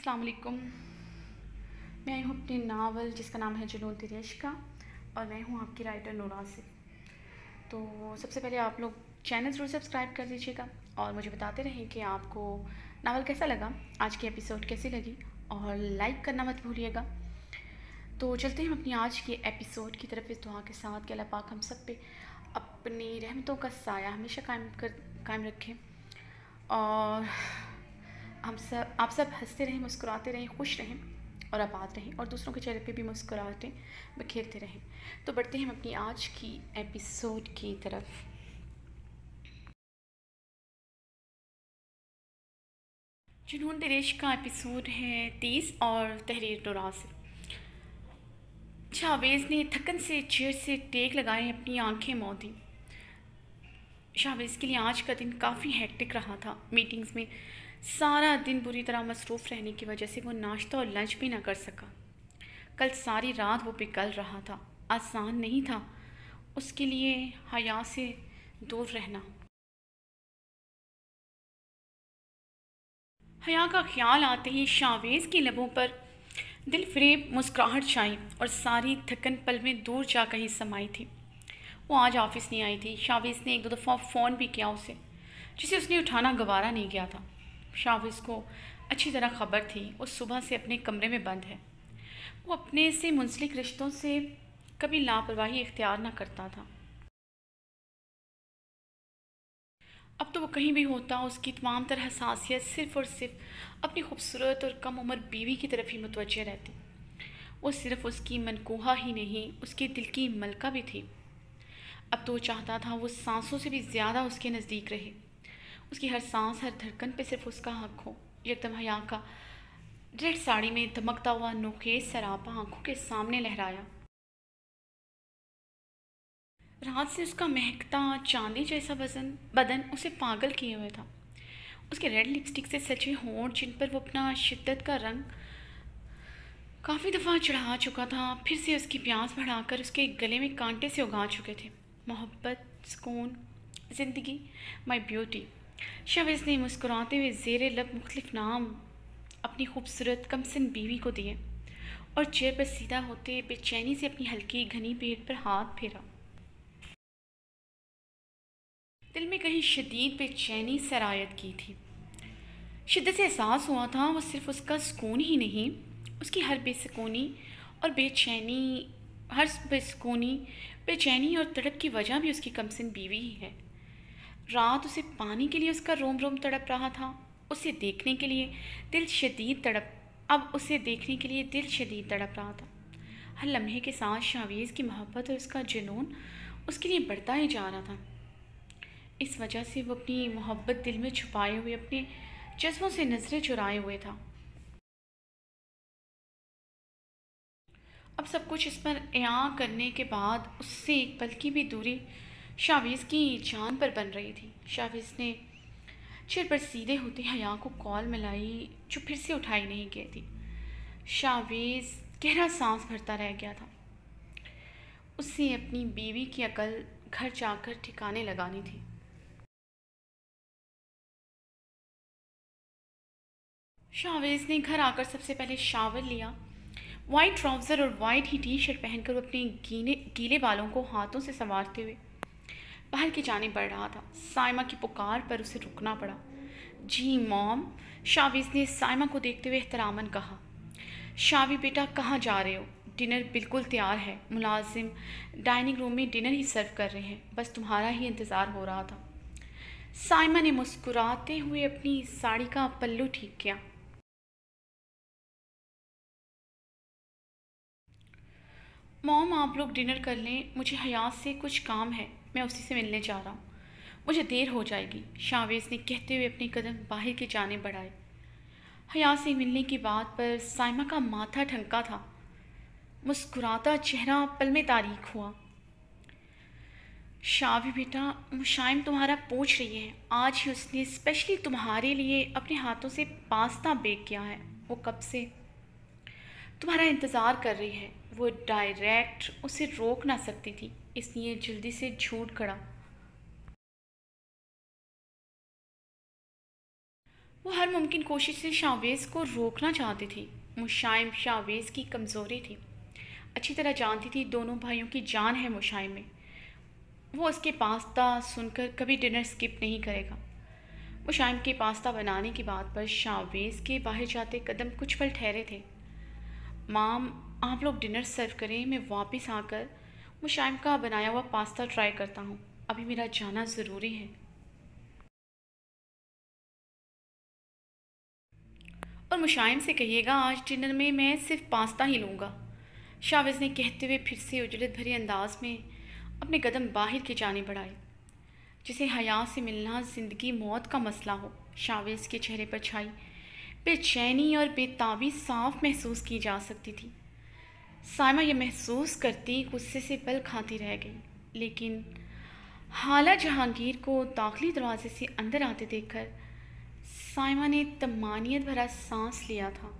अस्सलाम वालेकुम मैं आई हूँ अपने नावल जिसका नाम है जुनून तिरेश का और मैं हूँ आपकी राइटर नूरा से तो सबसे पहले आप लोग चैनल ज़रूर सब्सक्राइब कर दीजिएगा और मुझे बताते रहें कि आपको नावल कैसा लगा आज की एपिसोड कैसी लगी और लाइक करना मत भूलिएगा तो चलते हैं अपनी आज के एपिसोड की तरफ इस दुआ के साथ के अल्लाह पाक हम सब पे अपनी रहमतों का साया हमेशा कायम कर कायम रखें और हम सब आप सब हंसते रहें मुस्कुराते रहें खुश रहें और आबाद रहें और दूसरों के चेहरे पे भी मुस्कुराते बखेरते रहें तो बढ़ते हैं हम अपनी आज की एपिसोड की तरफ जुनून दरेश का एपिसोड है तीस और तहरीर दौरा शावेज़ ने थकन से चेयर से टेक लगाए अपनी आंखें मोदी शावेज़ के लिए आज का दिन काफ़ी हैक्टिक रहा था मीटिंग्स में सारा दिन बुरी तरह मसरूफ़ रहने की वजह से वो नाश्ता और लंच भी ना कर सका कल सारी रात वो पिघल रहा था आसान नहीं था उसके लिए हया से दूर रहना हया का ख्याल आते ही शावेज़ के लबों पर दिल फ्रेब मुस्कुराहट छाई और सारी थकन पल में दूर जा कहीं समाई थी वो आज ऑफिस नहीं आई थी शावेज़ ने एक दो दफ़ा फ़ोन भी किया उसे जिसे उसने उठाना गवारा नहीं किया था शाविस को अच्छी तरह खबर थी वो सुबह से अपने कमरे में बंद है वो अपने से मुंसलिक रिश्तों से कभी लापरवाही इख्तियार ना करता था अब तो वो कहीं भी होता उसकी तमाम तरह सासियत सिर्फ़ और सिर्फ अपनी खूबसूरत और कम उम्र बीवी की तरफ ही मुतवजह रहती वो सिर्फ़ उसकी मनकोहा ही नहीं उसके दिल की मलका भी थी अब तो वो चाहता था वो सांसों से भी ज़्यादा उसके नज़दीक रहे उसकी हर सांस हर धड़कन पे सिर्फ उसका हक हो एकदम हया का रेड साड़ी में धमकता हुआ नोखेज सरापा आंखों के सामने लहराया रात से उसका महकता चांदी जैसा वजन बदन उसे पागल किए हुए था उसके रेड लिपस्टिक से सचे होंठ जिन पर वो अपना शिद्दत का रंग काफ़ी दफ़ा चढ़ा चुका था फिर से उसकी प्यास बढ़ाकर उसके गले में कांटे से उगा चुके थे मोहब्बत सुकून ज़िंदगी माई ब्यूटी शवेज़ ने मुस्कुराते हुए जेर लब मुख्तफ नाम अपनी खूबसूरत कमसन बीवी को दिए और चेयर पर सीधा होते बेचैनी से अपनी हल्की घनी पेट पर हाथ फेरा दिल में कहीं शदीद बेचैनी सरायत की थी शिद्दत से एहसास हुआ था वो सिर्फ उसका सुकून ही नहीं उसकी हर बेसकूनी और बेचैनी हर बेसकूनी बेचैनी और तड़प की वजह भी उसकी कमसन बीवी ही है रात उसे पानी के लिए उसका रोम रोम तड़प रहा था उसे देखने के लिए दिल शदीद तड़प अब उसे देखने के लिए दिल शदीद तड़प रहा था हर लम्हे के साथ शावेज़ की मोहब्बत और उसका जुनून उसके लिए बढ़ता ही जा रहा था इस वजह से वो अपनी मोहब्बत दिल में छुपाए हुए अपने जज्बों से नज़रें चुराए हुए था अब सब कुछ इस पर या करने के बाद उससे एक पल की भी दूरी शावीज़ की जान पर बन रही थी शावीज़ ने चिर पर सीधे होते हया को कॉल मिलाई जो फिर से उठाई नहीं गई थी शावेज़ गहरा सांस भरता रह गया था उससे अपनी बीवी की अकल घर जाकर ठिकाने लगानी थी शावेज़ ने घर आकर सबसे पहले शावर लिया वाइट ट्राउज़र और वाइट ही टी शर्ट पहनकर अपने गीले गीले बालों को हाथों से संवारते हुए बाहर के जाने पड़ रहा था साइमा की पुकार पर उसे रुकना पड़ा जी मॉम शाविज ने साइमा को देखते हुए एहतरामन कहा शावी बेटा कहाँ जा रहे हो डिनर बिल्कुल तैयार है मुलाजिम डाइनिंग रूम में डिनर ही सर्व कर रहे हैं बस तुम्हारा ही इंतज़ार हो रहा था साइमा ने मुस्कुराते हुए अपनी साड़ी का पल्लू ठीक किया मॉम आप लोग डिनर कर लें मुझे हयात से कुछ काम है मैं उसी से मिलने जा रहा हूँ मुझे देर हो जाएगी शावेज ने कहते हुए अपने कदम बाहर की जाने बढ़ाए हया से मिलने की बात पर साइमा का माथा ठंका था मुस्कुराता चेहरा पल में तारीख हुआ शावी बेटा मुशाइम तुम्हारा पूछ रही है आज ही उसने स्पेशली तुम्हारे लिए अपने हाथों से पास्ता बेक किया है वो कब से तुम्हारा इंतज़ार कर रही है वो डायरेक्ट उसे रोक ना सकती थी इसलिए जल्दी से झूठ खड़ा वो हर मुमकिन कोशिश से शावेज़ को रोकना चाहती थी मुशाइम शावेज़ की कमज़ोरी थी अच्छी तरह जानती थी दोनों भाइयों की जान है मुशाइम में वो उसके पास्ता सुनकर कभी डिनर स्किप नहीं करेगा मुशाइम के पास्ता बनाने की बात पर शावेज़ के बाहर जाते कदम कुछ पल ठहरे थे माम आप लोग डिनर सर्व करें मैं वापस आकर मैं शाम का बनाया हुआ पास्ता ट्राई करता हूँ अभी मेरा जाना ज़रूरी है और मुशाइम से कहिएगा आज डिनर में मैं सिर्फ पास्ता ही लूँगा शावेज ने कहते हुए फिर से उजलत भरे अंदाज में अपने कदम बाहर की जाने बढ़ाए जिसे हया से मिलना ज़िंदगी मौत का मसला हो शाविज के चेहरे पर छाई बेचैनी और बेताबी साफ महसूस की जा सकती थी सायमा यह महसूस करती गुस्से से पल खाती रह गई लेकिन हाला जहांगीर को दाखिली दरवाजे से अंदर आते देखकर साइमा ने तमानियत भरा सांस लिया था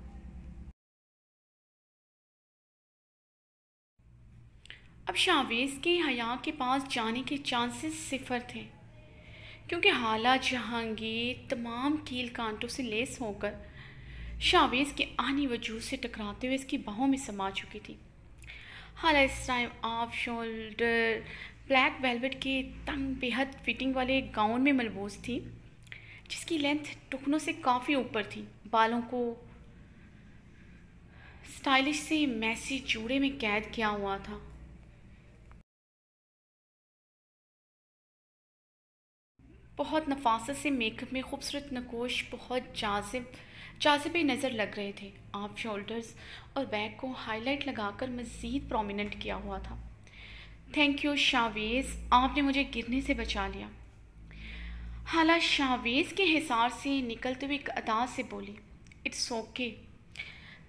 अब शावेज के हया के पास जाने के चांसेस सिफर थे क्योंकि हाला जहांगीर तमाम कील कांटों से लेस होकर शावेज़ के आनी वजूद से टकराते हुए इसकी बाहों में समा चुकी थी हालांकि इस time off shoulder black velvet के तंग बेहद फिटिंग वाले गाउन में मलबूज़ थी जिसकी लेंथ टुकनों से काफ़ी ऊपर थी बालों को स्टाइलिश से मैसी चूड़े में कैद किया हुआ था बहुत नफासत से मेकअप में खूबसूरत नकोश बहुत जाजिब चासे पे नज़र लग रहे थे आप शोल्डर्स और बैक को हाईलाइट लगाकर मज़ीद प्रोमिनेंट किया हुआ था थैंक यू शावेज़ आपने मुझे गिरने से बचा लिया हाला शावेज़ के हिसार से निकलते हुए एक अदा से बोली इट्स ओके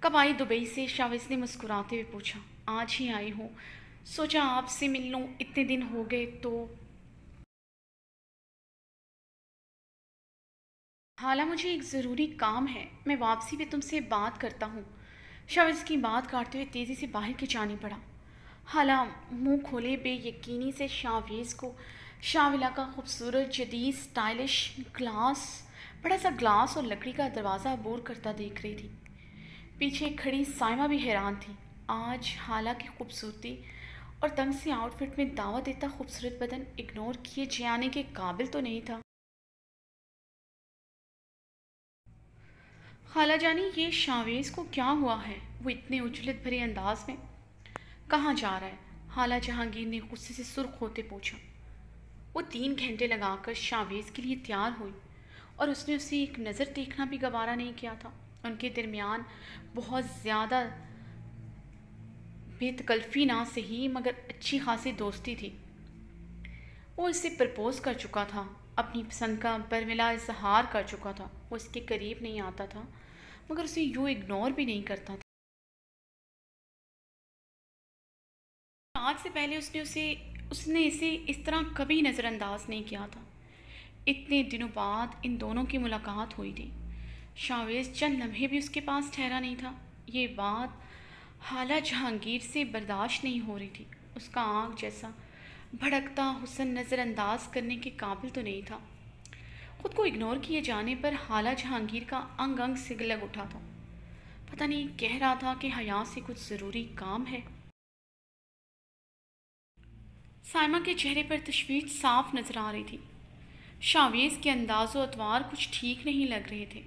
कब आई दुबई से शावेज़ ने मुस्कुराते हुए पूछा आज ही आई हूँ सोचा आपसे मिल लूँ इतने दिन हो गए तो हाला मुझे एक ज़रूरी काम है मैं वापसी में तुमसे बात करता हूँ शव की बात काटते हुए तेज़ी से बाहर के जाने पड़ा हाला मुंह खोले बेयकीनी से शावेज़ को शाविला का खूबसूरत जदीद स्टाइलिश ग्लास बड़ा सा ग्लास और लकड़ी का दरवाज़ा बोर करता देख रही थी पीछे खड़ी साइमा भी हैरान थी आज हाला की खूबसूरती और तंग से आउटफिट में दावा देता खूबसूरत बदन इग्नोर किए जाने के काबिल तो नहीं था खाला जानी ये शावेज को क्या हुआ है वो इतने उजलित भरे अंदाज में कहाँ जा रहा है हाला जहांगीर ने गुस्से से सुर्ख होते पूछा वो तीन घंटे लगाकर शावेज के लिए तैयार हुई और उसने उसे एक नज़र देखना भी गवारा नहीं किया था उनके दरमियान बहुत ज़्यादा बेतकल्फ़ी ना सही मगर अच्छी खासी दोस्ती थी वो इसे प्रपोज़ कर चुका था अपनी पसंद का बरमिला इजहार कर चुका था वो इसके करीब नहीं आता था मगर उसे यूँ इग्नोर भी नहीं करता था आज से पहले उसने उसे उसने इसे इस तरह कभी नज़रअंदाज नहीं किया था इतने दिनों बाद इन दोनों की मुलाकात हुई थी शावेज चंद लम्हे भी उसके पास ठहरा नहीं था ये बात हाला जहांगीर से बर्दाश्त नहीं हो रही थी उसका आँख जैसा भड़कता हुसन नज़रअंदाज करने के काबिल तो नहीं था खुद को इग्नोर किए जाने पर हाला जहांगीर का अंग अंग सिगलग उठा था पता नहीं कह रहा था कि हया से कुछ ज़रूरी काम है साइमा के चेहरे पर तशवीश साफ नज़र आ रही थी शावेज़ के अंदाज अतवार कुछ ठीक नहीं लग रहे थे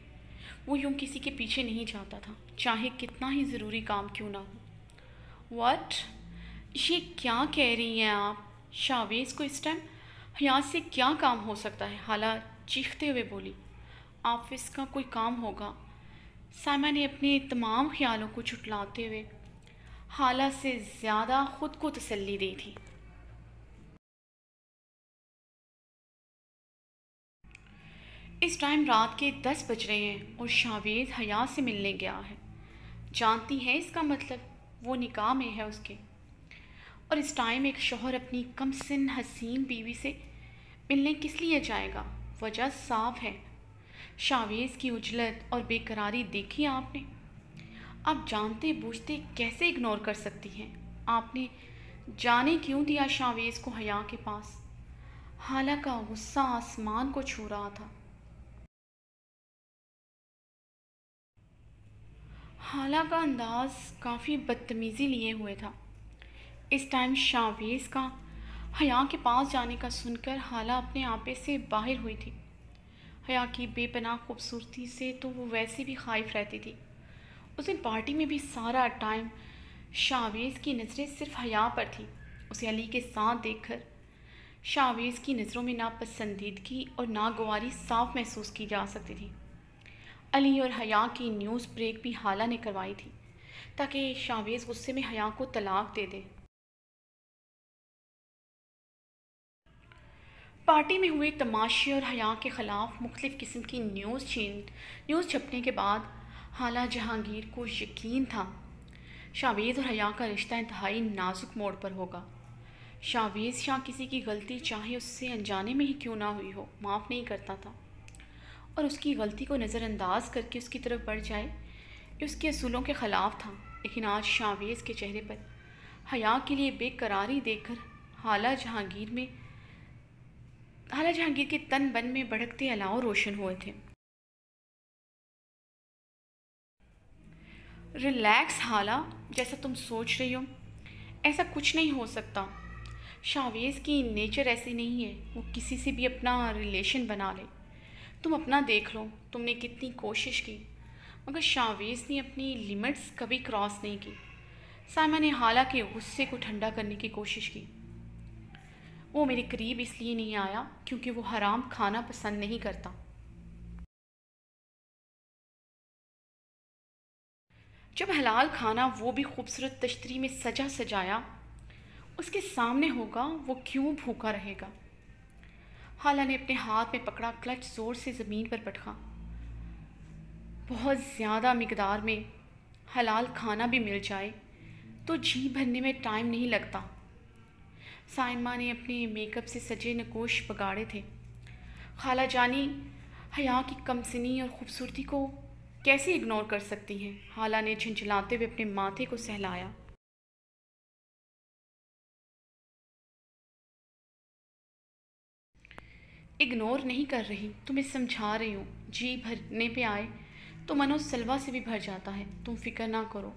वो यूँ किसी के पीछे नहीं जाता था चाहे कितना ही ज़रूरी काम क्यों ना हो वट ये क्या कह रही हैं आप शावेज़ को इस टाइम हयात से क्या काम हो सकता है हाला चीखते हुए बोली ऑफिस का कोई काम होगा सामा ने अपने तमाम ख्यालों को छुटलाते हुए हाला से ज़्यादा ख़ुद को तसल्ली दी थी इस टाइम रात के दस बज रहे हैं और शावेद हया से मिलने गया है जानती है इसका मतलब वो निकाह में है उसके और इस टाइम एक शोहर अपनी कमसिन हसीन बीवी से मिलने किस लिए जाएगा वजह साफ है शावेज की उजलत और बेकरारी देखी आपने आप जानते बूझते कैसे इग्नोर कर सकती हैं आपने जाने क्यों दिया शावेज को हया के पास हालांकि गुस्सा आसमान को छू रहा था हाला का अंदाज काफ़ी बदतमीज़ी लिए हुए था इस टाइम शावेज का हया के पास जाने का सुनकर हाला अपने आपे से बाहर हुई थी हया की बेपनाह खूबसूरती से तो वो वैसे भी खाइफ रहती थी उस दिन पार्टी में भी सारा टाइम शावेज़ की नज़रें सिर्फ हया पर थी उसे अली के साथ देखकर शावेज़ की नज़रों में नापसंदीदगी और नागवारी साफ महसूस की जा सकती थी अली और हया की न्यूज़ ब्रेक भी हाला ने करवाई थी ताकि शावेज़ गुस्से में हया को तलाक दे दे पार्टी में हुए तमाशे और हया के ख़िलाफ़ मुख्तफ़ किस्म की न्यूज़ छीन न्यूज़ छपने के बाद हाला जहांगीर को यकीन था शावेज़ और हया का रिश्ता इंतहाई नाजुक मोड़ पर होगा शावेज़ शाह किसी की गलती चाहे उससे अनजाने में ही क्यों ना हुई हो माफ़ नहीं करता था और उसकी गलती को नज़रअंदाज करके उसकी तरफ बढ़ जाए उसके असूलों के ख़िलाफ़ था लेकिन आज शावेज़ के चेहरे पर हया के लिए बेकरारी देखकर हाला जहांगीर में आला जहांगीर के तन बन में भड़कते अलाव रोशन हुए थे रिलैक्स हाला जैसा तुम सोच रही हो ऐसा कुछ नहीं हो सकता शावेज़ की नेचर ऐसी नहीं है वो किसी से भी अपना रिलेशन बना ले तुम अपना देख लो तुमने कितनी कोशिश की मगर शावेज़ ने अपनी लिमिट्स कभी क्रॉस नहीं की सामा ने हाला के गुस्से को ठंडा करने की कोशिश की वो मेरे करीब इसलिए नहीं आया क्योंकि वो हराम खाना पसंद नहीं करता जब हलाल खाना वो भी खूबसूरत तश्तरी में सजा सजाया उसके सामने होगा वो क्यों भूखा रहेगा हाला ने अपने हाथ में पकड़ा क्लच ज़ोर से ज़मीन पर पटका बहुत ज़्यादा मकदार में हलाल खाना भी मिल जाए तो जी भरने में टाइम नहीं लगता साइमा ने अपने मेकअप से सजे नकोश बगाड़े थे खाला जानी हया की कमसनी और ख़ूबसूरती को कैसे इग्नोर कर सकती हैं हाला ने झिझलाते हुए अपने माथे को सहलाया इग्नोर नहीं कर रही तुम्हें समझा रही हूँ जी भरने पे आए तो मनोज सलवा से भी भर जाता है तुम फिक्र ना करो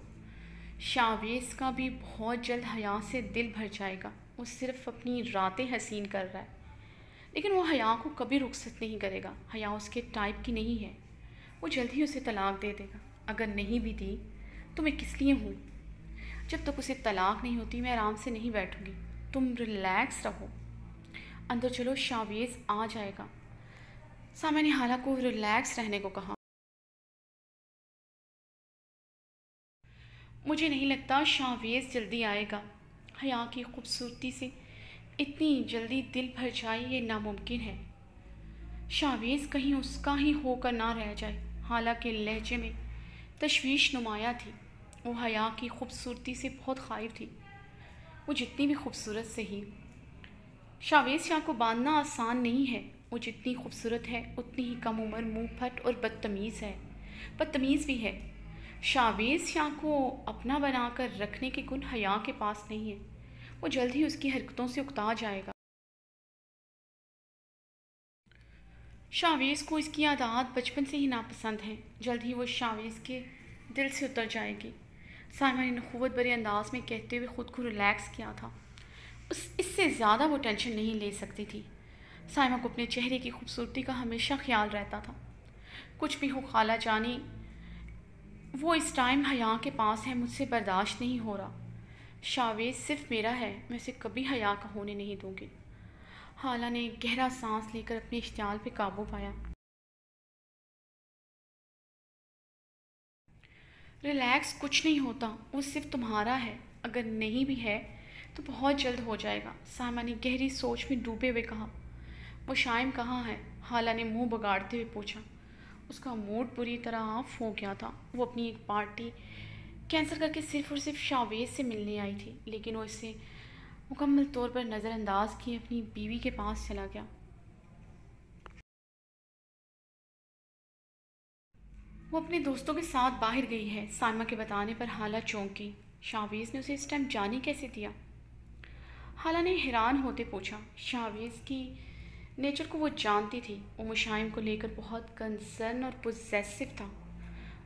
शावेस का भी बहुत जल्द हया से दिल भर जाएगा वो सिर्फ अपनी रातें हसीन कर रहा है लेकिन वो हया को कभी रुखसत नहीं करेगा हया उसके टाइप की नहीं है वो जल्द ही उसे तलाक दे देगा अगर नहीं भी दी तो मैं किस लिए हूँ जब तक उसे तलाक नहीं होती मैं आराम से नहीं बैठूँगी तुम रिलैक्स रहो अंदर चलो शावेज आ जाएगा सामा ने हाला को रिलैक्स रहने को कहा मुझे नहीं लगता शावेज जल्दी आएगा हया की खूबसूरती से इतनी जल्दी दिल भर जाए ये नामुमकिन है शावेज़ कहीं उसका ही होकर ना रह जाए हालांकि लहजे में तशवीश नुमाया थी वो हया की खूबसूरती से बहुत खाइफ थी वो जितनी भी खूबसूरत से ही शावेज़ शाह को बांधना आसान नहीं है वो जितनी खूबसूरत है उतनी ही कम उम्र मुँह फट और बदतमीज़ है बदतमीज़ भी है शावेज शाह को अपना बनाकर रखने के गुण हया के पास नहीं है वो जल्द ही उसकी हरकतों से उकता जाएगा शावेज को इसकी आदात बचपन से ही नापसंद है जल्द ही वो शावेज के दिल से उतर जाएगी सामा ने खूबत बड़े अंदाज में कहते हुए ख़ुद को रिलैक्स किया था उस इससे ज़्यादा वो टेंशन नहीं ले सकती थी सायमा को अपने चेहरे की खूबसूरती का हमेशा ख्याल रहता था कुछ भी हो खाला जानी वो इस टाइम हया के पास है मुझसे बर्दाश्त नहीं हो रहा शावेज सिर्फ मेरा है मैं उसे कभी हया का होने नहीं दूंगी हाला ने गहरा सांस लेकर अपने इश्तियाल पे काबू पाया रिलैक्स कुछ नहीं होता वो सिर्फ तुम्हारा है अगर नहीं भी है तो बहुत जल्द हो जाएगा सामा ने गहरी सोच में डूबे हुए कहा वो शायम कहाँ है हाला ने मुंह बगाड़ते हुए पूछा उसका मूड पूरी तरह ऑफ हो गया था वो अपनी एक पार्टी कैंसिल करके सिर्फ और सिर्फ शावेज से मिलने आई थी लेकिन वो इसे मुकम्मल तौर पर नज़रअंदाज किए अपनी बीवी के पास चला गया वो अपने दोस्तों के साथ बाहर गई है सालमा के बताने पर हाला चौंकी शावेज ने उसे इस टाइम जाने कैसे दिया हाला ने हैरान होते पूछा शावेज की नेचर को वो जानती थी वो मुशाइम को लेकर बहुत कंसर्न और पोजेसिव था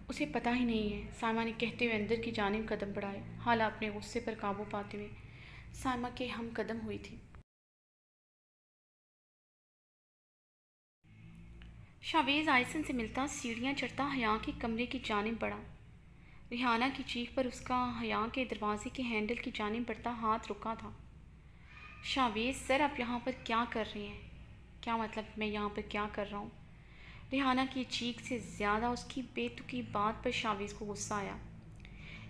उसे पता ही नहीं है सामा ने कहते हुए अंदर की जानब कदम बढ़ाए हाला अपने गुस्से पर काबू पाते हुए सामा के हम कदम हुई थी शावेज़ आयसन से मिलता सीढ़ियाँ चढ़ता हया के कमरे की जानब बढ़ा रिहाना की चीख पर उसका हया के दरवाजे के हैंडल की जानब बढ़ता हाथ रुका था शावेज़ सर आप यहाँ पर क्या कर रहे हैं क्या मतलब मैं यहाँ पर क्या कर रहा हूँ रिहाना की चीख से ज़्यादा उसकी बेतुकी बात पर शावीज़ को गुस्सा आया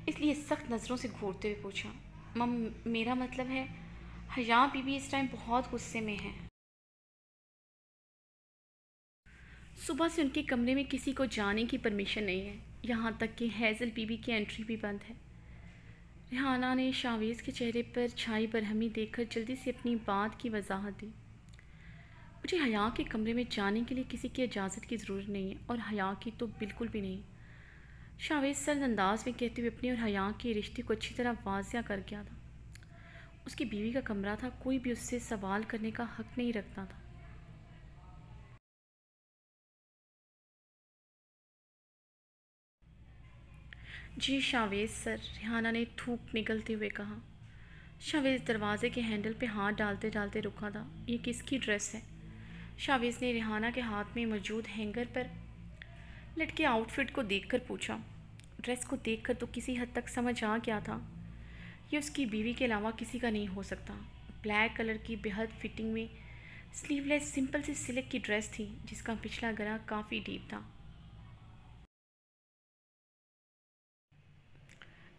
इसलिए सख्त नज़रों से घूरते हुए पूछा मम मेरा मतलब है हया बीबी इस टाइम बहुत गुस्से में है सुबह से उनके कमरे में किसी को जाने की परमिशन नहीं है यहाँ तक कि हैज़ल बीबी की एंट्री भी बंद है रिहाना ने शावेज़ के चेहरे पर छाई बरहमी देखकर जल्दी से अपनी बात की वजाहत दी मुझे हया के कमरे में जाने के लिए किसी की इजाज़त की ज़रूरत नहीं है और हया की तो बिल्कुल भी नहीं शावेद सर्द अंदाज में कहते हुए अपनी और हया के रिश्ते को अच्छी तरह वाजिया कर गया था उसकी बीवी का कमरा था कोई भी उससे सवाल करने का हक नहीं रखता था जी शावेद सर रिहाना ने थूक निकलते हुए कहा शावेद दरवाजे के हैंडल पे हाथ डालते डालते रुका था ये किसकी ड्रेस है शावेज़ ने रिहाना के हाथ में मौजूद हैंगर पर लटके आउटफिट को देखकर पूछा ड्रेस को देखकर तो किसी हद तक समझ आ गया था ये उसकी बीवी के अलावा किसी का नहीं हो सकता ब्लैक कलर की बेहद फिटिंग में स्लीवलेस सिंपल सी सिल्क की ड्रेस थी जिसका पिछला गला काफ़ी डीप था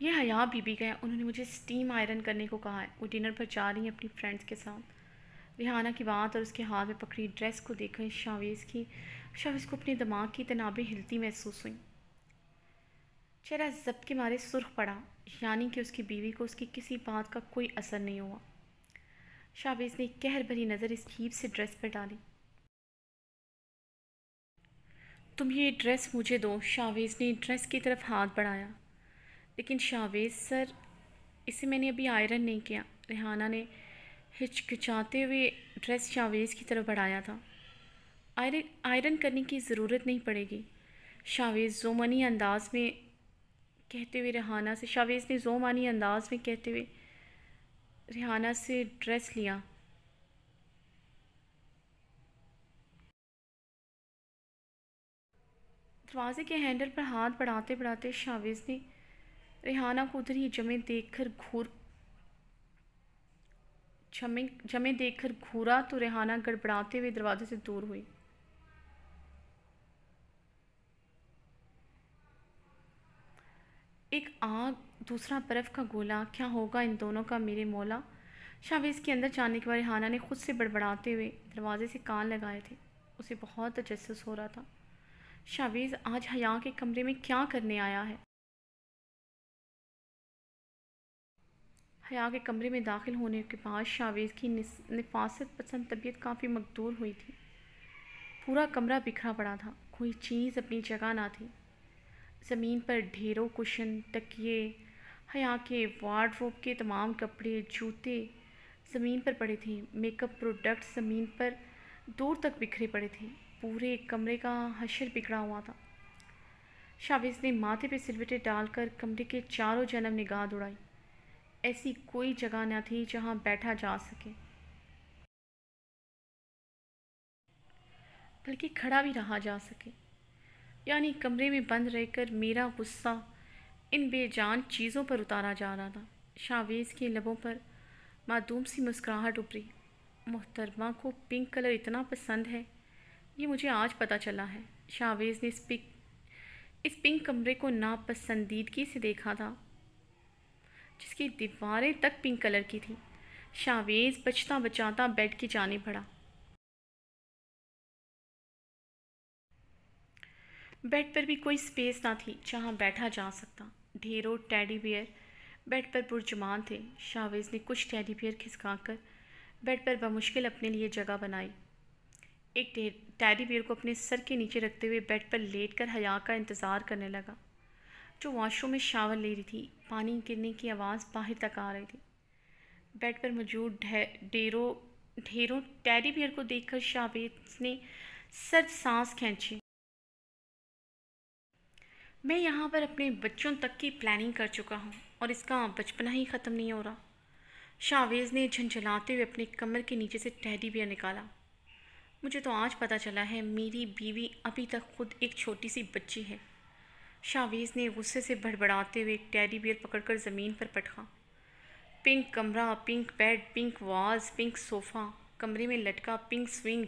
यह हया बीबी गया उन्होंने मुझे स्टीम आयरन करने को कहा है वो डिनर पर जा रही हैं अपनी फ्रेंड्स के साथ रिहाना की बात और उसके हाथ में पकड़ी ड्रेस को देखकर शावेज़ की शावेज़ को अपने दिमाग की तनाबें हिलती महसूस हुई चेहरा जब के मारे सुर्ख पड़ा यानी कि उसकी बीवी को उसकी किसी बात का कोई असर नहीं हुआ शावेज़ ने कहर भरी नज़र इस जीप से ड्रेस पर डाली तुम ये ड्रेस मुझे दो शावेज़ ने ड्रेस की तरफ हाथ बढ़ाया लेकिन शावेज़ सर इसे मैंने अभी आयरन नहीं किया रिहाना ने हिचकिचाते हुए ड्रेस शावेज़ की तरफ बढ़ाया था आयरन आयरन करने की ज़रूरत नहीं पड़ेगी शावेज़ जोमानी अंदाज में कहते हुए रिहाना से शावेज़ ने जोमानी अंदाज में कहते हुए रिहाना से ड्रेस लिया दरवाजे के हैंडल पर हाथ बढ़ाते बढ़ाते शावेज़ ने रिहाना को उधर ही जमे देखकर घूर जमे जमे देखकर घूरा तो रेहाना गड़बड़ाते हुए दरवाजे से दूर हुई एक आग दूसरा बर्फ़ का गोला क्या होगा इन दोनों का मेरे मौला शावेज़ के अंदर जाने के बाद रेहाना ने खुद से बड़बड़ाते हुए दरवाजे से कान लगाए थे उसे बहुत तजस हो रहा था शावेज़ आज हया के कमरे में क्या करने आया है हया के कमरे में दाखिल होने के बाद शावेज की नफासत पसंद तबीयत काफ़ी मकदूर हुई थी पूरा कमरा बिखरा पड़ा था कोई चीज़ अपनी जगह ना थी ज़मीन पर ढेरों कुशन तकिए हया के रोब के तमाम कपड़े जूते ज़मीन पर पड़े थे मेकअप प्रोडक्ट्स ज़मीन पर दूर तक बिखरे पड़े थे पूरे कमरे का हशर बिगड़ा हुआ था शावेज ने माथे पे सिलवटे डालकर कमरे के चारों जन्म निगाह उड़ाई ऐसी कोई जगह न थी जहाँ बैठा जा सके बल्कि खड़ा भी रहा जा सके यानी कमरे में बंद रहकर मेरा गुस्सा इन बेजान चीज़ों पर उतारा जा रहा था शावेज़ के लबों पर मादूम सी मुस्कुराहट उभरी मोहतरमा को पिंक कलर इतना पसंद है ये मुझे आज पता चला है शावेज़ ने इस पिंक इस पिंक कमरे को नापसंदीदगी से देखा था जिसकी दीवारें तक पिंक कलर की थी शावेज बचता बचाता बेड की जाने पड़ा बेड पर भी कोई स्पेस ना थी जहाँ बैठा जा सकता ढेरों टैडी बियर बेड पर पुरजमान थे शावेज ने कुछ टैडी बियर खिसका कर बेड पर बमुश्किल अपने लिए जगह बनाई एक टैडी बियर को अपने सर के नीचे रखते हुए बेड पर लेट कर हया का इंतज़ार करने लगा जो वॉशरूम में शावर ले रही थी पानी गिरने की आवाज़ बाहर तक आ रही थी बेड पर मौजूद ढेरों ढेरों टैरी बियर को देखकर शावेद ने सर सांस खींची मैं यहाँ पर अपने बच्चों तक की प्लानिंग कर चुका हूँ और इसका बचपना ही ख़त्म नहीं हो रहा शावेज़ ने झंझलाते हुए अपने कमर के नीचे से टैडी बियर निकाला मुझे तो आज पता चला है मेरी बीवी अभी तक खुद एक छोटी सी बच्ची है शावीज़ ने गुस्से से भड़बड़ाते हुए एक टैडी बियर पकड़कर ज़मीन पर पटका पिंक कमरा pink bed pink was pink sofa कमरे में लटका पिंक स्विंग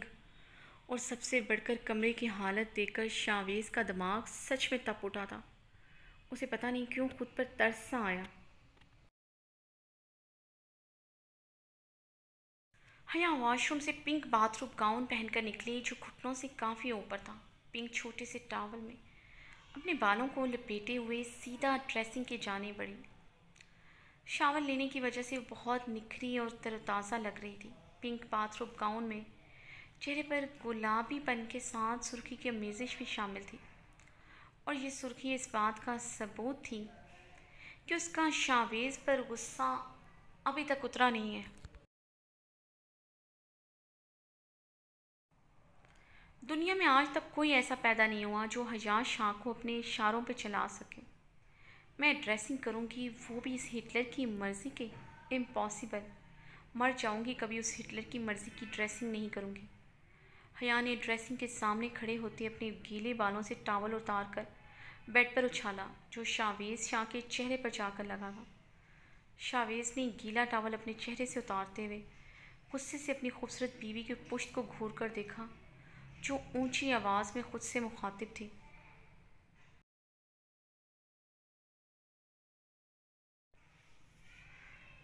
और सबसे बढ़कर कमरे की हालत देखकर शावेज़ का दिमाग सच में तप उठा था उसे पता नहीं क्यों खुद पर तरस सा आया हया वॉशरूम से पिंक बाथरूम गाउन पहनकर निकली जो घुटनों से काफ़ी ऊपर था पिंक छोटे से टावल में अपने बालों को लपेटे हुए सीधा ड्रेसिंग के जाने बढ़ी शावर लेने की वजह से बहुत निखरी और तरताज़ा लग रही थी पिंक बाथरूम गाउन में चेहरे पर गुलाबी पन के साथ सुर्खी की मेजिश भी शामिल थी और ये सुर्खी इस बात का सबूत थी कि उसका शावेज़ पर गुस्सा अभी तक उतरा नहीं है दुनिया में आज तक कोई ऐसा पैदा नहीं हुआ जो हजार शाह को अपने इशारों पर चला सके मैं ड्रेसिंग करूँगी वो भी इस हिटलर की मर्ज़ी के इम्पॉसिबल मर जाऊँगी कभी उस हिटलर की मर्ज़ी की ड्रेसिंग नहीं करूँगी हया ने ड्रेसिंग के सामने खड़े होते अपने गीले बालों से टावल उतार कर बेड पर उछाला जो शावेज़ शाह के चेहरे पर जाकर लगा था शावेज़ ने गीला टावल अपने चेहरे से उतारते हुए गुस्से से अपनी खूबसूरत बीवी के पुश्त को घूर कर देखा जो ऊंची आवाज़ में ख़ुद से मुखातिब थी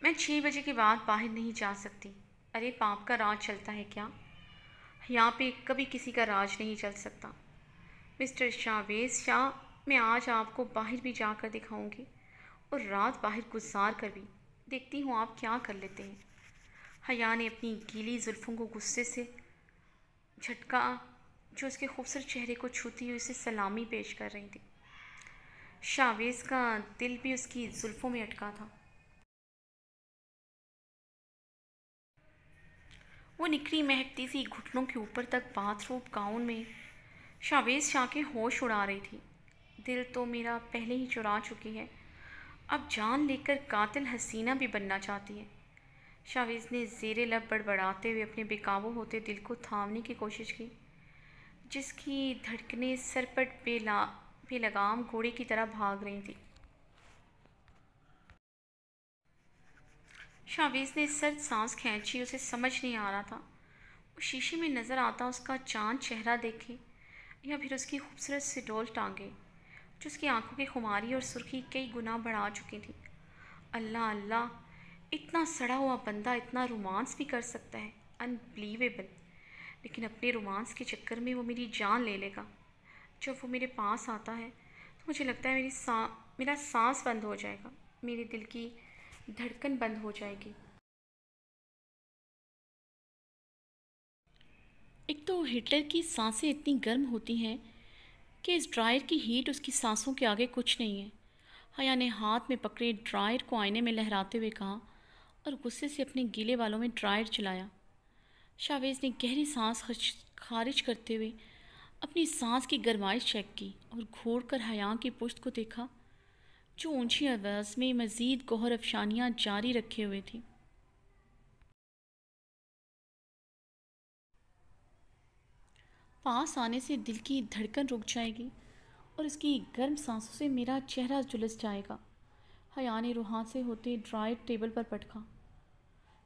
मैं छः बजे के बाद बाहर नहीं जा सकती अरे पाप का राज चलता है क्या यहाँ पे कभी किसी का राज नहीं चल सकता मिस्टर शावेज शाह मैं आज आपको बाहर भी जाकर दिखाऊंगी और रात बाहर गुजार कर भी देखती हूँ आप क्या कर लेते हैं हया ने अपनी गीली जुल्फ़ों को गुस्से से झटका जो उसके खूबसूरत चेहरे को छूती हुई उसे सलामी पेश कर रही थी शावेज़ का दिल भी उसकी जुल्फ़ों में अटका था वो निकली महकती सी घुटनों के ऊपर तक बाथरूम गाउन में शावेज़ शाह के होश उड़ा रही थी दिल तो मेरा पहले ही चुरा चुकी है अब जान लेकर कातिल हसीना भी बनना चाहती है शावेज़ ने जेरे लब बड़बड़ाते हुए अपने बेकाबू होते दिल को थामने की कोशिश की जिसकी धड़कने सरपट बेला बेलगाम घोड़े की तरह भाग रही थी शावेज ने सर्द सांस खींची उसे समझ नहीं आ रहा था वो शीशे में नज़र आता उसका चांद चेहरा देखे या फिर उसकी खूबसूरत सिडोल टांगे जो उसकी आंखों की खुमारी और सुर्खी कई गुना बढ़ा चुकी थी अल्लाह अल्लाह इतना सड़ा हुआ बंदा इतना रोमांस भी कर सकता है अनबिलीवेबल लेकिन अपने रोमांस के चक्कर में वो मेरी जान ले लेगा जब वो मेरे पास आता है तो मुझे लगता है मेरी सा मेरा सांस बंद हो जाएगा मेरे दिल की धड़कन बंद हो जाएगी एक तो हिटलर की सांसें इतनी गर्म होती हैं कि इस ड्रायर की हीट उसकी सांसों के आगे कुछ नहीं है हया ने हाथ में पकड़े ड्रायर को आईने में लहराते हुए कहा और गुस्से से अपने गीले बालों में ड्रायर चलाया शावेज़ ने गहरी सांस खारिज करते हुए अपनी सांस की गरमाइश चेक की और घोड़ कर हयाँ की पुश्त को देखा जो ऊंची आवाज़ में मज़ीद गहर अफशानियाँ जारी रखे हुए थी पास आने से दिल की धड़कन रुक जाएगी और उसकी गर्म सांसों से मेरा चेहरा झुलस जाएगा हया ने रूहान से होते ड्राइड टेबल पर पटका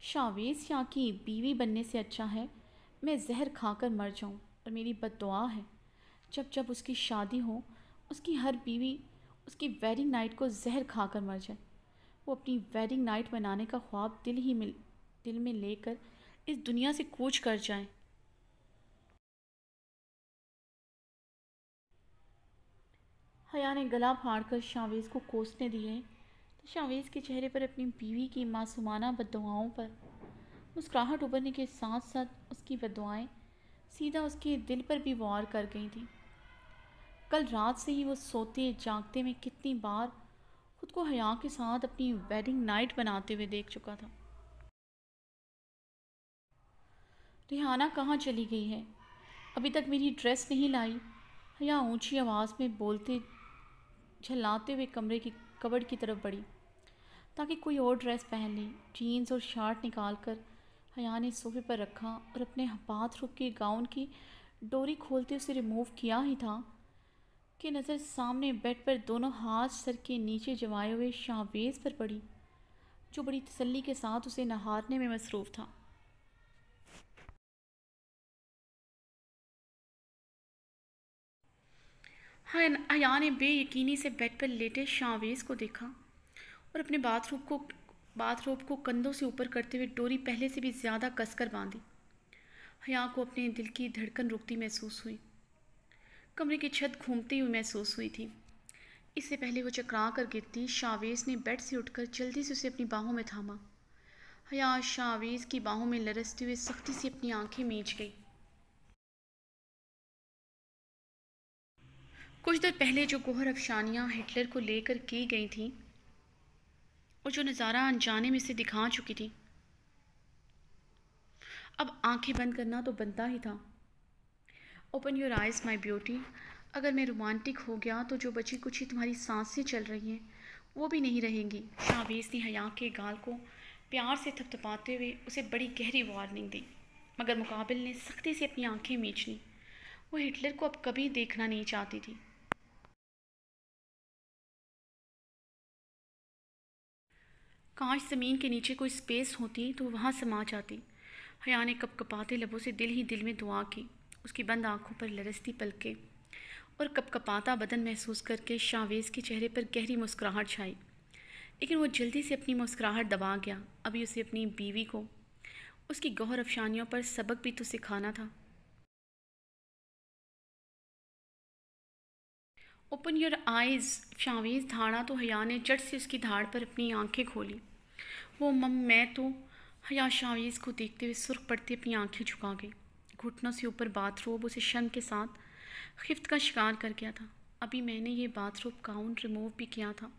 शावेज शाह की बीवी बनने से अच्छा है मैं जहर खाकर मर जाऊं और मेरी बद है जब जब उसकी शादी हो उसकी हर बीवी उसकी वेडिंग नाइट को जहर खाकर मर जाए वो अपनी वेडिंग नाइट बनाने का ख्वाब दिल ही मिल दिल में लेकर इस दुनिया से कूच कर जाए हया ने गला फाड़ कर शावेज को कोसने दिए शावेज़ के चेहरे पर अपनी बीवी की मासूमाना बदवाओं पर मुस्कुराहट उभरने के साथ साथ उसकी बदवाएँ सीधा उसके दिल पर भी वार कर गई थी कल रात से ही वो सोते जागते में कितनी बार खुद को हया के साथ अपनी वेडिंग नाइट बनाते हुए देख चुका था रिहाना कहाँ चली गई है अभी तक मेरी ड्रेस नहीं लाई हया ऊंची आवाज़ में बोलते झल्लाते हुए कमरे की कबड़ की तरफ बढ़ी ताकि कोई और ड्रेस पहन ले जीन्स और शर्ट निकाल कर हया ने सोफे पर रखा और अपने रुक के गाउन की डोरी खोलते उसे रिमूव किया ही था कि नज़र सामने बेड पर दोनों हाथ सर के नीचे जमाए हुए शाहवेज़ पर पड़ी जो बड़ी तसल्ली के साथ उसे नहारने में मसरूफ़ था हया ने बेयकीनी से बेड पर लेटे शावेज़ को देखा और अपने बाथरूम को बाथरूम को कंधों से ऊपर करते हुए डोरी पहले से भी ज़्यादा कसकर बांधी हया को अपने दिल की धड़कन रुकती महसूस हुई कमरे की छत घूमती हुई महसूस हुई थी इससे पहले वो चकरा कर गिरती शावेज ने बेड से उठकर जल्दी से उसे अपनी बाहों में थामा हया शावेज की बाहों में लरसते हुए सख्ती से अपनी आंखें मींच गई कुछ देर पहले जो गोहर अफशानियाँ हिटलर को लेकर की गई थीं और जो नज़ारा अनजाने में से दिखा चुकी थी अब आंखें बंद करना तो बनता ही था open your eyes my beauty अगर मैं रोमांटिक हो गया तो जो बची कुछ ही तुम्हारी सांसें चल रही हैं वो भी नहीं रहेंगी शाबीज़ ने हया के गाल को प्यार से थपथपाते हुए उसे बड़ी गहरी वार्निंग दी मगर मुकाबिल ने सख्ती से अपनी आंखें मींच ली वो हिटलर को अब कभी देखना नहीं चाहती थी काश ज़मीन के नीचे कोई स्पेस होती तो वहाँ समा जाती हया ने कप कपाते लबों से दिल ही दिल में दुआ की उसकी बंद आँखों पर लरसती पलके और कप कपाता बदन महसूस करके शावेज़ के चेहरे पर गहरी मुस्कुराहट छाई लेकिन वो जल्दी से अपनी मुस्कुराहट दबा गया अभी उसे अपनी बीवी को उसकी गौर अफशानियों पर सबक भी तो सिखाना था ओपन योर आइज़ शावीज़ धाड़ा तो हया ने चट से उसकी धाड़ पर अपनी आंखें खोली वो मम मैं तो हया शावीज़ को देखते हुए सुर्ख पड़ती अपनी आंखें झुका गई घुटनों से ऊपर बाथरूब उसे शर्म के साथ खिफ्त का शिकार कर गया था अभी मैंने ये बाथरूब गाउन रिमूव भी किया था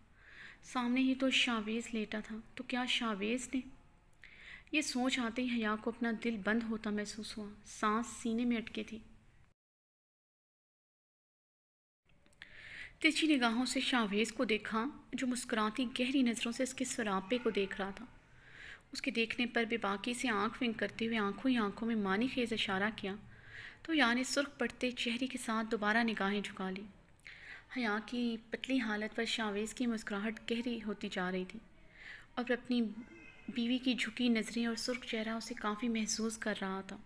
सामने ही तो शावेज़ लेटा था तो क्या शावेज़ ने ये सोच आते ही हया को अपना दिल बंद होता महसूस हुआ सांस सीने में अटके थी तिरछी निगाहों से शाहवेज़ को देखा जो मुस्कुराती गहरी नज़रों से उसके सरापे को देख रहा था उसके देखने पर बेबाकी से आंख विंग करते हुए आंखों ही आंखों में मानी खेज इशारा किया तो यानी सुर्ख पड़ते चेहरे के साथ दोबारा निगाहें झुका ली हया की पतली हालत पर शावेज़ की मुस्कुराहट गहरी होती जा रही थी और अपनी बीवी की झुकी नज़रें और सुर्ख चेहरा उसे काफ़ी महसूस कर रहा था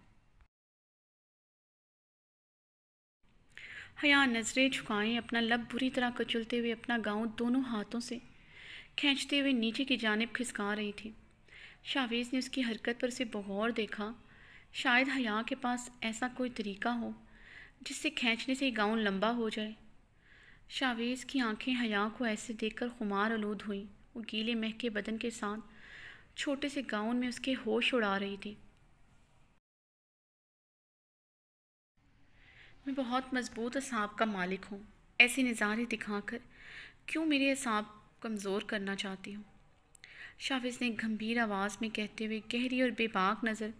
हया नज़रें झुकाएं अपना लब बुरी तरह कचलते हुए अपना गाउन दोनों हाथों से खींचते हुए नीचे की जानब खिसका रही थी शावेज़ ने उसकी हरकत पर उसे बगौर देखा शायद हया के पास ऐसा कोई तरीका हो जिससे खींचने से गाउन लंबा हो जाए शावेज़ की आंखें हया को ऐसे देखकर खुमार आलूद हुई वो गीले महके बदन के साथ छोटे से गाउन में उसके होश उड़ा रही थी मैं बहुत मज़बूत असाब का मालिक हूँ ऐसे नज़ारे दिखाकर क्यों मेरे असाब कमज़ोर करना चाहती हूँ शाफिज ने गंभीर आवाज़ में कहते हुए गहरी और बेबाक नज़र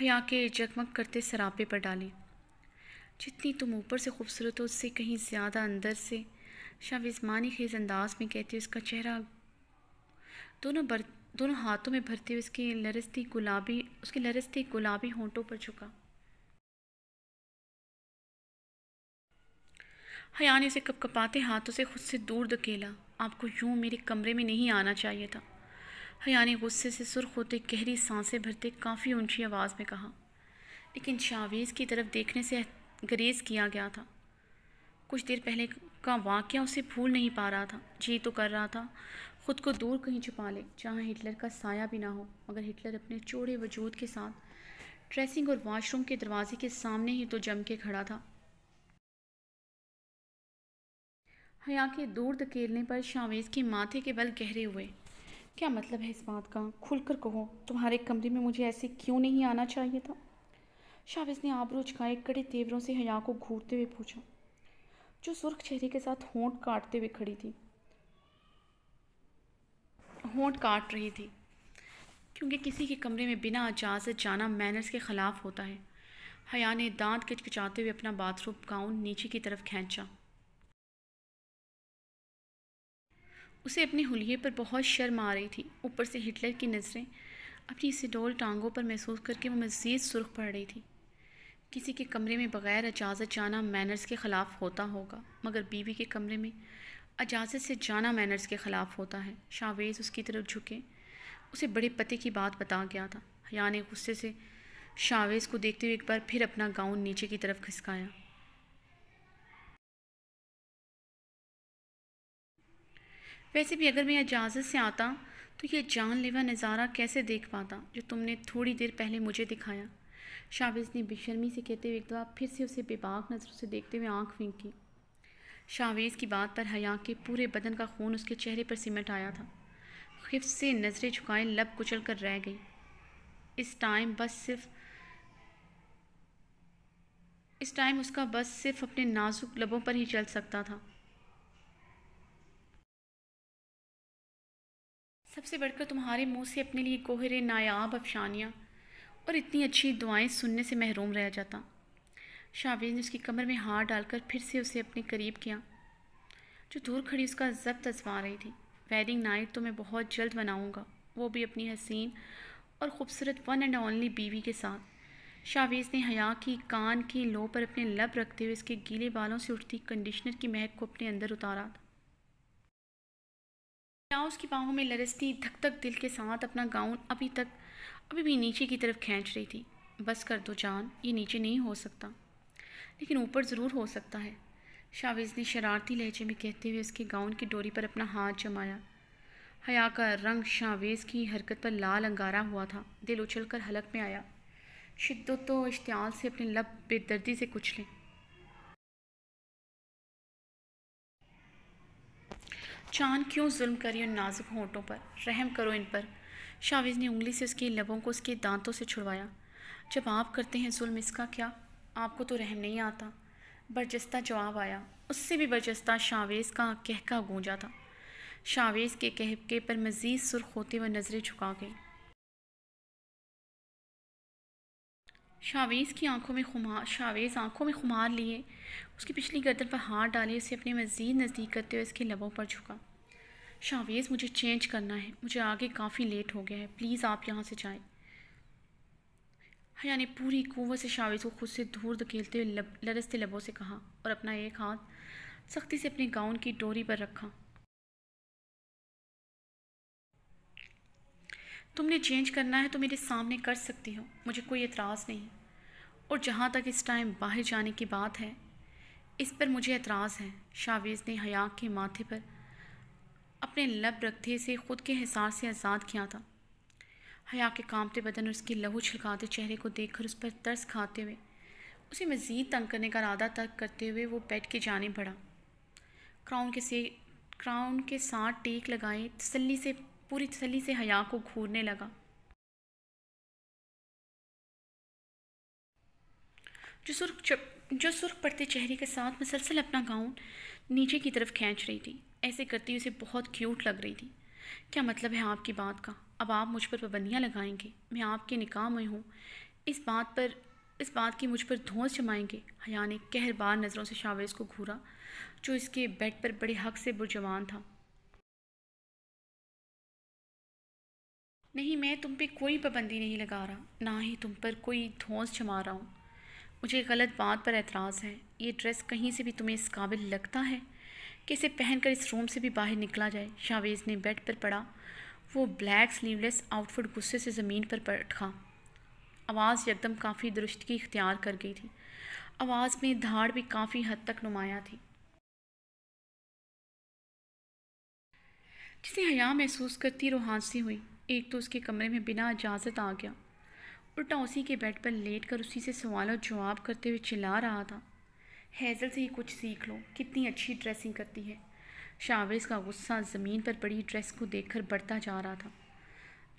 हया के जगमग करते सरापे पर डाली जितनी तुम ऊपर से खूबसूरत हो उससे कहीं ज़्यादा अंदर से मानी खेज अंदाज में कहते हुए उसका चेहरा दोनों बर दोनों हाथों में भरते हुए उसकी लरसती गुलाबी उसकी लरसती गुलाबी होंठों पर झुका उसे कप कपकपाते हाथों से खुद से दूर धकेला आपको यूं मेरे कमरे में नहीं आना चाहिए था हयाने गुस्से से सुर्ख होते गहरी सांसें भरते काफ़ी ऊंची आवाज़ में कहा लेकिन शावेज़ की तरफ देखने से ग्रेज किया गया था कुछ देर पहले का वाक़ उसे भूल नहीं पा रहा था जी तो कर रहा था ख़ुद को दूर कहीं छुपा ले जहाँ हिटलर का साया भी ना हो मगर हिटलर अपने चौड़े वजूद के साथ ड्रेसिंग और वॉशरूम के दरवाजे के सामने ही तो जम के खड़ा था हया के दूर धकेलने पर शावेज़ के माथे के बल गहरे हुए क्या मतलब है इस बात का खुलकर कहो तुम्हारे कमरे में मुझे ऐसे क्यों नहीं आना चाहिए था शावेज़ ने आबरू उचकाए कड़े तेवरों से हया को घूरते हुए पूछा जो सुर्ख चेहरे के साथ होंठ काटते हुए खड़ी थी होंठ काट रही थी क्योंकि किसी के कमरे में बिना इजाज़त जाना मैनर्स के ख़िलाफ़ होता है हया ने दांत किचकिचाते हुए अपना बाथरूम गाउन नीचे की तरफ खींचा उसे अपने हुलिये पर बहुत शर्म आ रही थी ऊपर से हिटलर की नज़रें अपनी सिडोल टांगों पर महसूस करके वो मज़ीद सुर्ख पड़ रही थी किसी के कमरे में बग़ैर इजाज़त जाना मैनर्स के ख़िलाफ़ होता होगा मगर बीवी के कमरे में इजाज़त से जाना मैनर्स के ख़िलाफ़ होता है शावेज़ उसकी तरफ झुके उसे बड़े पते की बात बता गया था हया ने गुस्से से शावेज़ को देखते हुए एक बार फिर अपना गाउन नीचे की तरफ खिसकाया वैसे भी अगर मैं इजाज़त से आता तो ये जानलेवा नज़ारा कैसे देख पाता जो तुमने थोड़ी देर पहले मुझे दिखाया शावेज़ ने बेशर्मी से कहते हुए एक दफ़ा फिर से उसे बेबाक नज़रों से देखते हुए आँख फेंकी शावेज़ की बात पर हया के पूरे बदन का खून उसके चेहरे पर सिमट आया था खिफ से नज़रें झुकाए लब कुचल कर रह गई इस टाइम बस सिर्फ इस टाइम उसका बस सिर्फ अपने नाजुक लबों पर ही चल सकता था सबसे बढ़कर तुम्हारे मुंह से अपने लिए कोहरे नायाब अफशानियाँ और इतनी अच्छी दुआएं सुनने से महरूम रह जाता शावेज ने उसकी कमर में हार डालकर फिर से उसे अपने करीब किया जो दूर खड़ी उसका जब्त आजमा रही थी वेडिंग नाइट तो मैं बहुत जल्द बनाऊँगा वो भी अपनी हसीन और ख़ूबसूरत वन एंड ओनली बीवी के साथ शावेज ने हया की कान की लो पर अपने लब रखते हुए इसके गीले बालों से उठती कंडीशनर की महक को अपने अंदर उतारा था क्या उसकी बाहों में लरसती धक धक दिल के साथ अपना गाउन अभी तक अभी भी नीचे की तरफ खींच रही थी बस कर दो जान ये नीचे नहीं हो सकता लेकिन ऊपर ज़रूर हो सकता है शाविज़ ने शरारती लहजे में कहते हुए उसके गाउन की डोरी पर अपना हाथ जमाया हया का रंग शावेज़ की हरकत पर लाल अंगारा हुआ था दिल उछल कर हलक में आया शिद्दत तो इश्तियाल से अपने लब बेदर्दी से कुचलें चांद क्यों जुल्म करे उन नाजुक होंठों पर रहम करो इन पर शाविज ने उंगली से उसके लबों को उसके दांतों से छुड़वाया जब आप करते हैं जुल्म इसका क्या आपको तो रहम नहीं आता बरजस्ता जवाब आया उससे भी बरजस्ता शावेज़ का कहका गूंजा था शावेज़ के कहके पर मज़ीद सुर्ख होते हुए नज़रें झुका गई शावेज़ की आंखों में खुमार शावेज़ आंखों में खुमार लिए उसकी पिछली गर्दन पर हाथ डाले उसे अपने मज़ीद नज़दीक करते हुए उसके लबों पर झुका शावेज़ मुझे चेंज करना है मुझे आगे काफ़ी लेट हो गया है प्लीज़ आप यहाँ से जाएँ हया ने पूरी कुवत से शावेज़ को खुद से दूर धकेलते हुए लब, लरसते लबों से कहा और अपना एक हाथ सख्ती से अपने गाउन की डोरी पर रखा तुमने चेंज करना है तो मेरे सामने कर सकती हो मुझे कोई एतराज़ नहीं और जहाँ तक इस टाइम बाहर जाने की बात है इस पर मुझे एतराज़ है शावेज़ ने हयाक के माथे पर अपने लब रखते से ख़ुद के हिसार से आज़ाद किया था हया के कामते बदन उसके लहू छिलकाते चेहरे को देखकर उस पर तर्स खाते हुए उसे मज़ीद तंग करने का इरादा तर्क करते हुए वो बैठ के जाने पड़ा क्राउन के से क्राउन के साथ टेक लगाए तसली से पूरी तसली से हया को घूरने लगा जो सुर्ख जो सुर्ख पड़ते चेहरे के साथ मुसलसल अपना गाउन नीचे की तरफ खींच रही थी ऐसे करती उसे बहुत क्यूट लग रही थी क्या मतलब है आपकी बात का अब आप मुझ पर पाबंदियाँ लगाएंगे मैं आपके निकाह में हूँ इस बात पर इस बात की मुझ पर धोस जमाएंगे हया ने कहरबार नज़रों से शावेज को घूरा जो इसके बेड पर बड़े हक से बुरजवान था नहीं मैं तुम पे कोई पाबंदी नहीं लगा रहा ना ही तुम पर कोई धोस जमा रहा हूँ मुझे गलत बात पर एतराज़ है ये ड्रेस कहीं से भी तुम्हें इस काबिल लगता है कि इसे पहनकर इस रूम से भी बाहर निकला जाए शावेज़ ने बेड पर पड़ा वो ब्लैक स्लीवलेस आउटफिट गुस्से से ज़मीन पर पटखा आवाज़ एकदम काफ़ी दुरुस्तगी इख्तियार कर गई थी आवाज़ में धाड़ भी काफ़ी हद तक नुमाया थी जिसे हया महसूस करती रुहानसी हुई एक तो उसके कमरे में बिना इजाज़त आ गया उल्टा उसी के बेड पर लेट कर उसी से सवाल और जवाब करते हुए चिल्ला रहा था हैज़ल से ही कुछ सीख लो कितनी अच्छी ड्रेसिंग करती है शावरिस का गुस्सा ज़मीन पर पड़ी ड्रेस को देखकर बढ़ता जा रहा था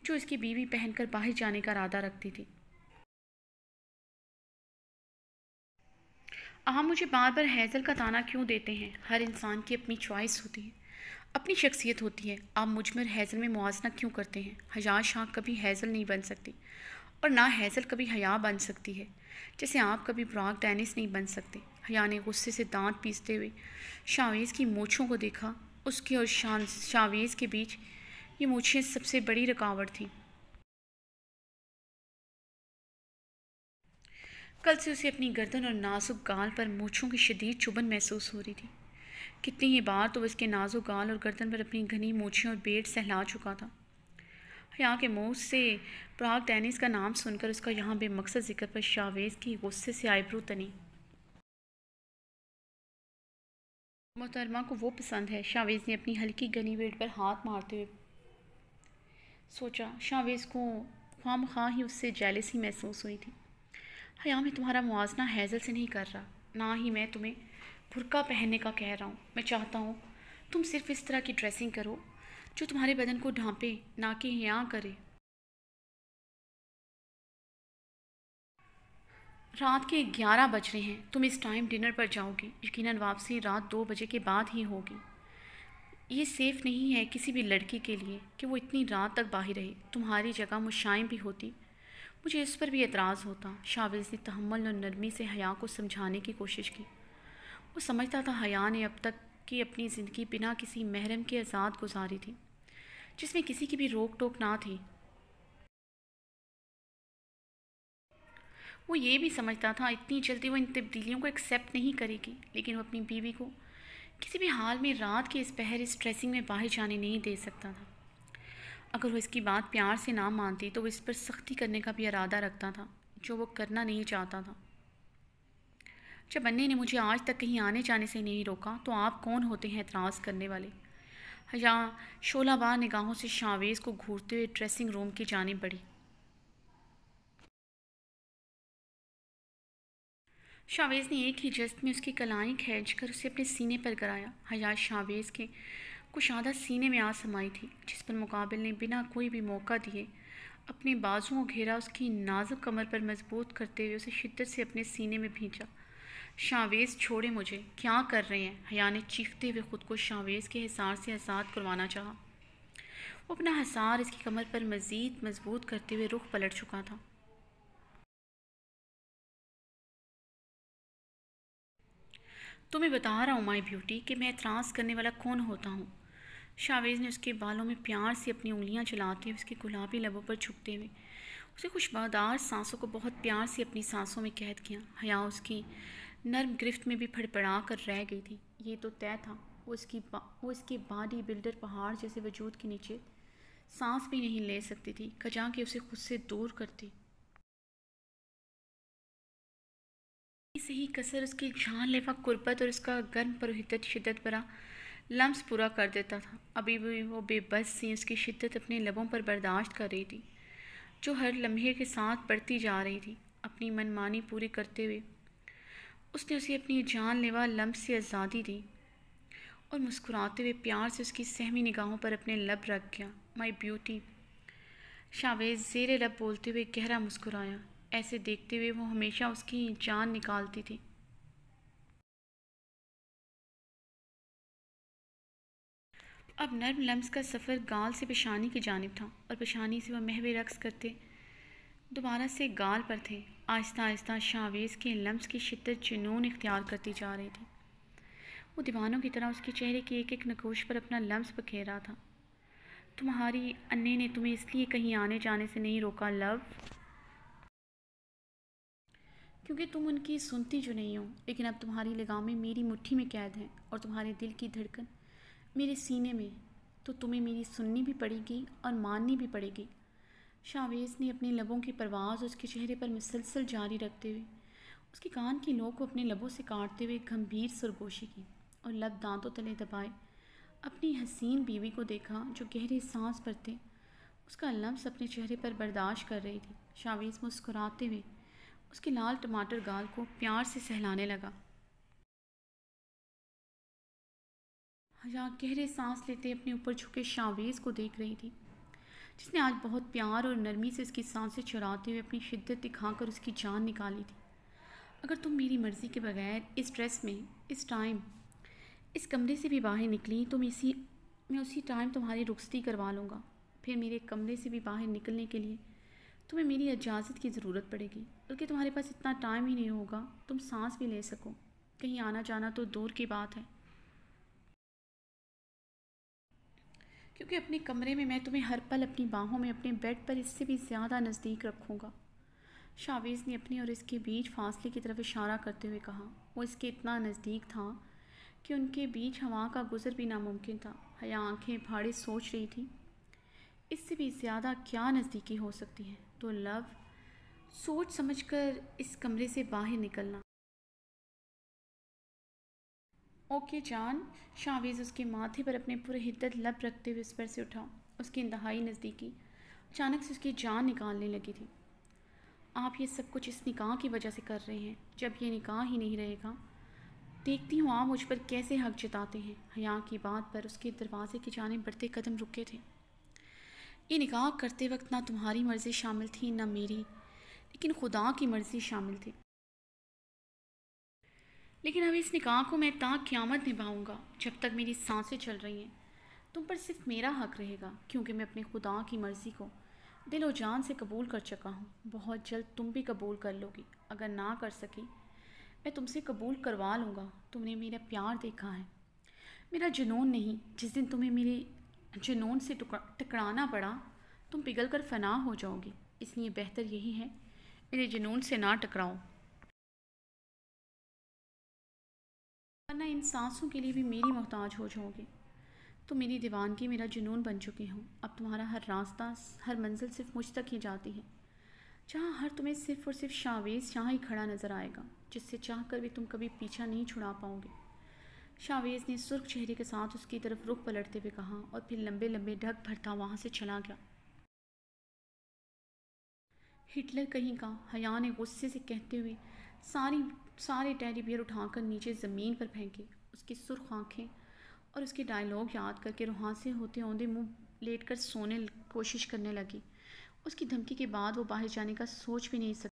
जो इसकी बीवी पहनकर बाहर जाने का इरादा रखती थी आप मुझे बार बार हैज़ल का ताना क्यों देते हैं हर इंसान की अपनी चॉइस होती है अपनी शख्सियत होती है आप मुझ हैज़ल में मुआजना क्यों करते हैं हजार शाह कभी हैज़ल नहीं बन सकती और ना हैज़ल कभी हया बन सकती है जैसे आप कभी ब्राक डैनिस नहीं बन सकते हया ने गुस्से से दांत पीसते हुए शावेज़ की मूछों को देखा उसकी और शान शावेज़ के बीच ये मूछें सबसे बड़ी रुकावट थी कल से उसे अपनी गर्दन और नाजुक गाल पर मूछों की शदीद चुभन महसूस हो रही थी कितनी ही बार तो उसके नाजुक गाल और गर्दन पर अपनी घनी मूछें और बेट सहला चुका था हया के मुँह से प्राग टेनिस का नाम सुनकर उसका यहाँ बेमकसद जिक्र पर शावेज की गुस्से से आईब्रू तनी मोहतरमा को वो पसंद है शावेज ने अपनी हल्की गनी वेट पर हाथ मारते हुए सोचा शावेज को खाम खां ही उससे जैलिस ही महसूस हुई थी हया मैं तुम्हारा मुआजना हैजल से नहीं कर रहा ना ही मैं तुम्हें भुरका पहनने का कह रहा हूँ मैं चाहता हूँ तुम सिर्फ इस तरह की ड्रेसिंग करो जो तुम्हारे बदन को ढांपे ना कि यहाँ करे रात के ग्यारह बज रहे हैं तुम इस टाइम डिनर पर जाओगी यकीनन वापसी रात दो बजे के बाद ही होगी ये सेफ़ नहीं है किसी भी लड़की के लिए कि वो इतनी रात तक बाहर रहे तुम्हारी जगह मुशाइम भी होती मुझे इस पर भी एतराज़ होता शाविज़ ने तहमल और नरमी से हया को समझाने की कोशिश की वो समझता था हया ने अब तक की अपनी ज़िंदगी बिना किसी महरम के आज़ाद गुजारी थी जिसमें किसी की भी रोक टोक ना थी वो ये भी समझता था इतनी जल्दी वो इन तब्दीलियों को एक्सेप्ट नहीं करेगी लेकिन वो अपनी बीवी को किसी भी हाल में रात के इस पहर इस ड्रेसिंग में बाहर जाने नहीं दे सकता था अगर वो इसकी बात प्यार से ना मानती तो वो इस पर सख्ती करने का भी इरादा रखता था जो वो करना नहीं चाहता था जब अन्ने ने मुझे आज तक कहीं आने जाने से नहीं रोका तो आप कौन होते हैं एतराज़ करने वाले या शोलाबार निगाहों से शावेज़ को घूरते हुए ड्रेसिंग रूम की जानी पड़ी शावेज़ ने एक ही जस्त में उसकी कलाई खींच कर उसे अपने सीने पर कराया हयात शावेज़ के कुशादा सीने में आ समाई थी जिस पर मुकाबिल ने बिना कोई भी मौका दिए अपने बाजुओं घेरा उसकी नाजुक कमर पर मजबूत करते हुए उसे शिद्दत से अपने सीने में भींचा शावेज़ छोड़े मुझे क्या कर रहे हैं हया ने चीखते हुए ख़ुद को शावेज़ के हिसार से आज़ाद करवाना चाहा वो अपना हसार इसकी कमर पर मज़ीद मजबूत करते हुए रुख पलट चुका था तो मैं बता रहा हूँ माई ब्यूटी कि मैं एतराज़ करने वाला कौन होता हूँ शावेज़ ने उसके बालों में प्यार से अपनी उंगलियाँ चलाते हुए उसके गुलाबी लबों पर छुपते हुए उसे खुशबादार सांसों को बहुत प्यार से अपनी सांसों में कैद किया हया उसकी नर्म गिरफ्त में भी फड़फड़ा कर रह गई थी ये तो तय था वो इसकी वो इसके बाडी बिल्डर पहाड़ जैसे वजूद के नीचे सांस भी नहीं ले सकती थी खजा के उसे खुद से दूर करती ही कसर उसकी जानलेवा कुर्बत और उसका गर्म परोहित शिद्दत भरा लम्स पूरा कर देता था अभी भी वो बेबस सी उसकी शिद्दत अपने लबों पर बर्दाश्त कर रही थी जो हर लम्हे के साथ बढ़ती जा रही थी अपनी मनमानी पूरी करते हुए उसने उसे अपनी जानलेवा लम्स से आज़ादी दी और मुस्कुराते हुए प्यार से उसकी सहमी निगाहों पर अपने लब रख गया माई ब्यूटी शावेज जेर लब बोलते हुए गहरा मुस्कुराया ऐसे देखते हुए वो हमेशा उसकी जान निकालती थी अब नर्म लम्स का सफ़र गाल से पेशानी की जानब था और पेशानी से वह महवे रक्स करते दोबारा से गाल पर थे आहिस्ता आहिस्ता शावेज़ के लम्स की शिद्दत जुनून इख्तियार करती जा रही थी वो दीवानों की तरह उसके चेहरे के एक एक नकोश पर अपना लम्स बखेर रहा था तुम्हारी अन्ने ने तुम्हें इसलिए कहीं आने जाने से नहीं रोका लव क्योंकि तुम उनकी सुनती जो नहीं हो लेकिन अब तुम्हारी लगामें मेरी मुट्ठी में कैद हैं और तुम्हारे दिल की धड़कन मेरे सीने में तो तुम्हें मेरी सुननी भी पड़ेगी और माननी भी पड़ेगी शावेज़ ने अपने लबों की परवाज़ उसके चेहरे पर मुसलसल जारी रखते हुए उसके कान की नोक को अपने लबों से काटते हुए गंभीर सरगोशी की और लब दांतों तले दबाए अपनी हसीन बीवी को देखा जो गहरे सांस पर थे उसका लम्स अपने चेहरे पर बर्दाश्त कर रही थी शावेज़ मुस्कुराते हुए उसके लाल टमाटर गाल को प्यार से सहलाने लगा हया गहरे सांस लेते अपने ऊपर झुके शावेज़ को देख रही थी जिसने आज बहुत प्यार और नरमी से उसकी सांसें चुराते हुए अपनी शिद्दत दिखाकर उसकी जान निकाली थी अगर तुम मेरी मर्ज़ी के बगैर इस ड्रेस में इस टाइम इस कमरे से भी बाहर निकली तो मैं इसी मैं उसी टाइम तुम्हारी रुखसती करवा लूँगा फिर मेरे कमरे से भी बाहर निकलने के लिए तुम्हें मेरी इजाज़त की ज़रूरत पड़ेगी बल्कि तुम्हारे पास इतना टाइम ही नहीं होगा तुम सांस भी ले सको कहीं आना जाना तो दूर की बात है क्योंकि अपने कमरे में मैं तुम्हें हर पल अपनी बाहों में अपने बेड पर इससे भी ज़्यादा नज़दीक रखूँगा शावेज़ ने अपने और इसके बीच फासले की तरफ इशारा करते हुए कहा वो इसके इतना नज़दीक था कि उनके बीच हवा का गुजर भी नामुमकिन था हया आँखें भाड़ी सोच रही थी इससे भी ज़्यादा क्या नज़दीकी हो सकती है तो लव सोच समझकर इस कमरे से बाहर निकलना ओके जान शावेज़ उसके माथे पर अपने पूरे हिद्दत लब रखते हुए उस पर से उठा उसकी इंतहाई नज़दीकी अचानक से उसकी जान निकालने लगी थी आप ये सब कुछ इस निकाह की वजह से कर रहे हैं जब ये निकाह ही नहीं रहेगा देखती हूँ आप मुझ पर कैसे हक जताते हैं हया की बात पर उसके दरवाज़े की जाने बढ़ते कदम रुके थे ये निकाह करते वक्त ना तुम्हारी मर्ज़ी शामिल थी ना मेरी लेकिन खुदा की मर्ज़ी शामिल थी लेकिन अब इस निकाह को मैं ता क़्यामत निभाऊंगा जब तक मेरी सांसें चल रही हैं तुम पर सिर्फ मेरा हक रहेगा क्योंकि मैं अपने खुदा की मर्ज़ी को दिल और जान से कबूल कर चुका हूँ बहुत जल्द तुम भी कबूल कर लोगी अगर ना कर सकी मैं तुमसे कबूल करवा लूँगा तुमने मेरा प्यार देखा है मेरा जुनून नहीं जिस दिन तुम्हें मेरे जुनून से टकराना पड़ा तुम पिघल कर फना हो जाओगी इसलिए बेहतर यही है मेरे जुनून से ना टकराओ वरना इन सांसों के लिए भी मेरी मोहताज हो जाओगे तो मेरी दीवानगी मेरा जुनून बन चुके हो अब तुम्हारा हर रास्ता हर मंजिल सिर्फ मुझ तक ही जाती है जहाँ हर तुम्हें सिर्फ और सिर्फ शावेज़ यहाँ ही खड़ा नज़र आएगा जिससे चाह कर भी तुम कभी पीछा नहीं छुड़ा पाओगे शावेज़ ने सुर्ख चेहरे के साथ उसकी तरफ रुख पलटते हुए कहा और फिर लंबे लंबे ढक भरता वहाँ से चला गया हिटलर कहीं का हया ने गुस्से से कहते हुए सारी सारे टैरी बियर उठाकर नीचे ज़मीन पर फेंके उसकी सुर्ख आँखें और उसके डायलॉग याद करके रुहान से होते होंदे मुँह लेट कर सोने कोशिश करने लगी उसकी धमकी के बाद वो बाहर जाने का सोच भी नहीं सकती